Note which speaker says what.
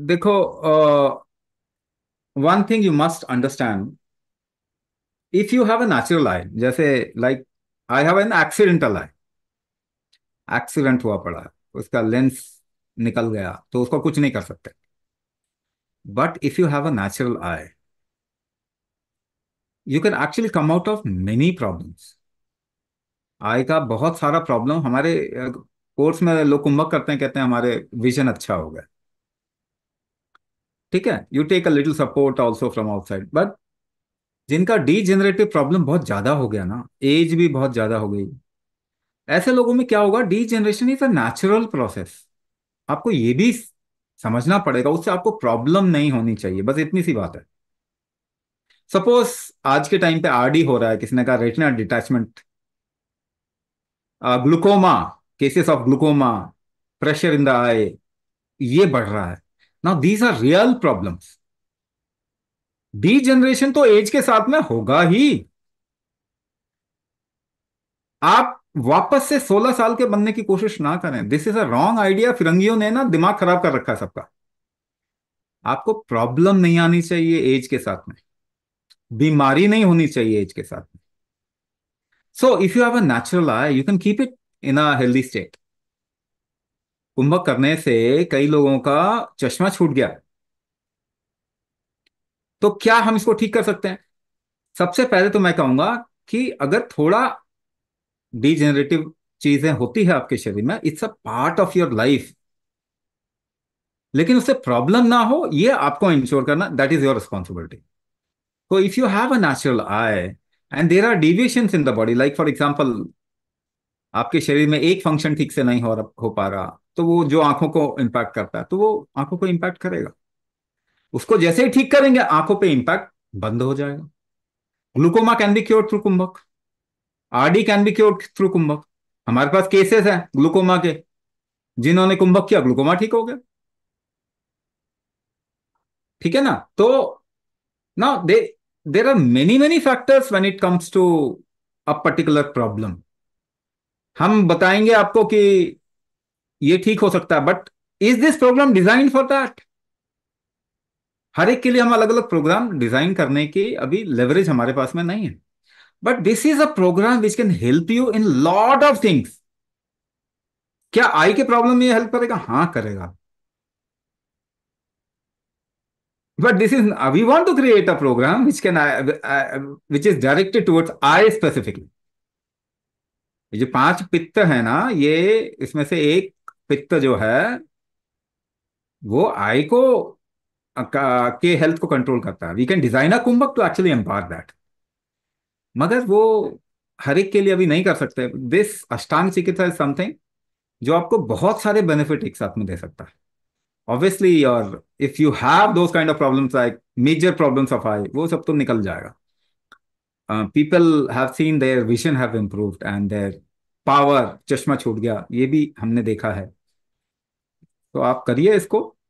Speaker 1: देखो one thing you must understand if you have a natural eye जैसे like I have an accidental eye accident हुआ पड़ा उसका lens निकल गया तो उसको कुछ नहीं कर सकते but if you have a natural eye you can actually come out of many problems eye का बहुत सारा प्रॉब्लम हमारे कोर्स uh, में लोग कुंभक करते हैं कहते हैं हमारे विजन अच्छा हो गया ठीक है you take a little support also from outside but जिनका डी जेनरेटिव प्रॉब्लम बहुत ज्यादा हो गया ना एज भी बहुत ज्यादा हो गई ऐसे लोगों में क्या होगा degeneration is a natural process आपको ये भी समझना पड़ेगा उससे आपको प्रॉब्लम नहीं होनी चाहिए बस इतनी सी बात है सपोज आज के टाइम पे आरडी हो रहा है किसी ने कहा retina detachment glaucoma cases of glaucoma pressure in the eye ये बढ़ रहा है now these are real problems degeneration तो एज के साथ में होगा ही आप वापस से 16 साल के बनने की कोशिश ना करें this is a wrong idea फिरंगियों ने ना दिमाग खराब कर रखा है सबका आपको प्रॉब्लम नहीं आनी चाहिए एज के साथ में बीमारी नहीं होनी चाहिए एज के साथ में so if you have a natural eye you can keep it in a healthy state कुंभक करने से कई लोगों का चश्मा छूट गया तो क्या हम इसको ठीक कर सकते हैं सबसे पहले तो मैं कहूंगा कि अगर थोड़ा डिजेनरेटिव चीजें होती है आपके शरीर में it's a part of your life लेकिन उससे प्रॉब्लम ना हो ये आपको इंश्योर करना दैट इज योर रिस्पॉन्सिबिलिटी तो if you have a natural eye and there are deviation in the body like for example आपके शरीर में एक फंक्शन ठीक से नहीं हो हो पा रहा तो वो जो आंखों को इम्पैक्ट करता है तो वो आंखों को इम्पैक्ट करेगा उसको जैसे ही ठीक करेंगे आंखों पे इम्पैक्ट बंद हो जाएगा glaucoma can be cure through kumbhak RD can be cure through kumbhak हमारे पास केसेस हैं ग्लूकोमा के जिन्होंने कुंभक किया ग्लूकोमा ठीक हो गया ठीक है ना तो ना there are many many factors when it comes to a particular problem हम बताएंगे आपको कि ये ठीक हो सकता है but is this program design for that हर एक के लिए हम अलग अलग प्रोग्राम डिजाइन करने की अभी लेवरेज हमारे पास में नहीं है but this is a program which can help you in lot of things क्या आई के प्रॉब्लम में हेल्प करेगा हाँ करेगा but this is we want to create a program which can which is directed towards eye specifically जो पांच पित्त है ना ये इसमें से एक पित्त जो है वो आई को के हेल्थ को कंट्रोल करता है we can design a kumbhak to actually empower that मगर वो हर एक के लिए अभी नहीं कर सकते दिस अष्टांग चिकित्सा इज समथिंग जो आपको बहुत सारे बेनिफिट एक साथ में दे सकता है ऑब्वियसली और if you have those kind of problems like major problems of eye वो सब तो निकल जाएगा people have seen their vision have improved and their power चश्मा छूट गया ये भी हमने देखा है तो आप करिए इसको